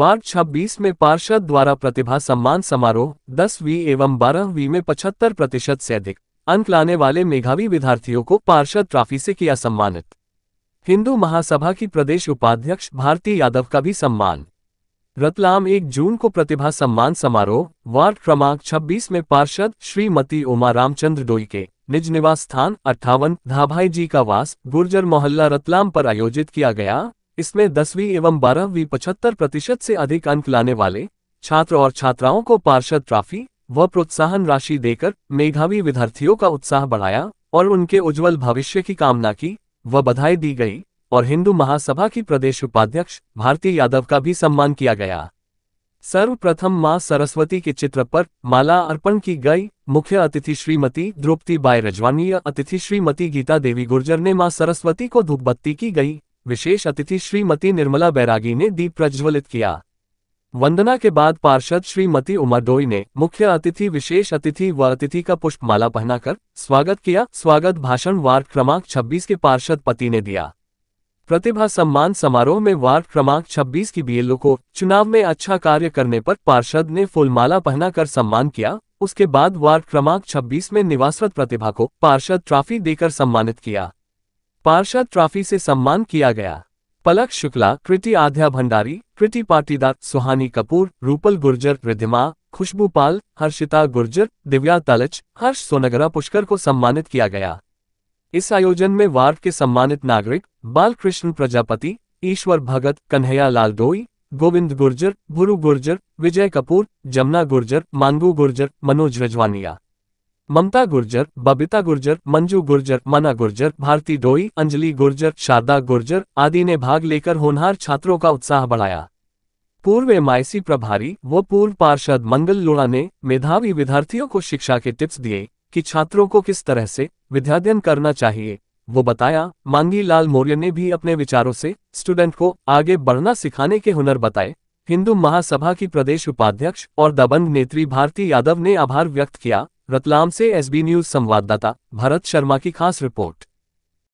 ward 26 में पार्षद द्वारा प्रतिभा सम्मान समारोह दसवीं एवं बारहवीं में 75 प्रतिशत से अधिक अंक लाने वाले मेघावी विद्यार्थियों को पार्षद ट्रॉफी से किया सम्मानित हिंदू महासभा की प्रदेश उपाध्यक्ष भारती यादव का भी सम्मान रतलाम 1 जून को प्रतिभा सम्मान समारोह वार्ड क्रमांक 26 में पार्षद श्रीमती उमा रामचंद्र डोई के निज निवास स्थान अट्ठावन धाभाई जी का वास गुर्जर मोहल्ला रतलाम पर आयोजित किया गया इसमें दसवीं एवं बारहवीं पचहत्तर प्रतिशत से अधिक अंक लाने वाले छात्र और छात्राओं को पार्षद ट्रॉफी व प्रोत्साहन राशि देकर मेघावी विद्यार्थियों का उत्साह बढ़ाया और उनके उज्जवल भविष्य की कामना की व बधाई दी गई और हिंदू महासभा की प्रदेश उपाध्यक्ष भारती यादव का भी सम्मान किया गया सर्वप्रथम मां सरस्वती के चित्र पर माला अर्पण की गई मुख्य अतिथि श्रीमती द्रौपदी बाय रजवानीय अतिथि श्रीमती गीता देवी गुर्जर ने मां सरस्वती को धूपबत्ती की गई विशेष अतिथि श्रीमती निर्मला बैरागी ने दीप प्रज्वलित किया वंदना के बाद पार्षद श्रीमती उमा डोई ने मुख्य अतिथि विशेष अतिथि व अतिथि का पुष्पमाला पहनाकर स्वागत किया स्वागत भाषण वार्ड क्रमांक 26 के पार्षद पति ने दिया प्रतिभा सम्मान समारोह में वार्ड क्रमांक 26 की बीएलओ को चुनाव में अच्छा कार्य करने पर पार्षद ने फूलमाला पहनाकर सम्मान किया उसके बाद वार्ड क्रमांक 26 में निवासरत प्रतिभा को पार्षद ट्रॉफी देकर सम्मानित किया पार्षद ट्रॉफी से सम्मान किया गया पलक शुक्ला कृति आध्या भंडारी कृति पाटीदार सुहानी कपूर रूपल गुर्जर रिधिमा खुशबू पाल हर्षिता गुर्जर दिव्या तलच हर्ष सोनगरा पुष्कर को सम्मानित किया गया इस आयोजन में वार्ड के सम्मानित नागरिक बालकृष्ण प्रजापति ईश्वर भगत कन्हैया लाल डोई गोविंद गुर्जर भुरु गुर्जर विजय कपूर जमुना गुर्जर मानगू गुर्जर मनोज रजवानिया ममता गुर्जर बबीता गुर्जर मंजू गुर्जर मना गुर्जर भारती डोई अंजलि गुर्जर शारदा गुर्जर आदि ने भाग लेकर होनहार छात्रों का उत्साह बढ़ाया पूर्व एमआईसी प्रभारी व पूर्व पार्षद मंगल लोड़ा ने मेधावी विद्यार्थियों को शिक्षा के टिप्स दिए कि छात्रों को किस तरह से विद्याध्ययन करना चाहिए वो बताया मांगी लाल मौर्य ने भी अपने विचारों से स्टूडेंट को आगे बढ़ना सिखाने के हुनर बताए हिंदू महासभा की प्रदेश उपाध्यक्ष और दबंग नेत्री भारती यादव ने आभार व्यक्त किया रतलाम से एसबी न्यूज संवाददाता भरत शर्मा की खास रिपोर्ट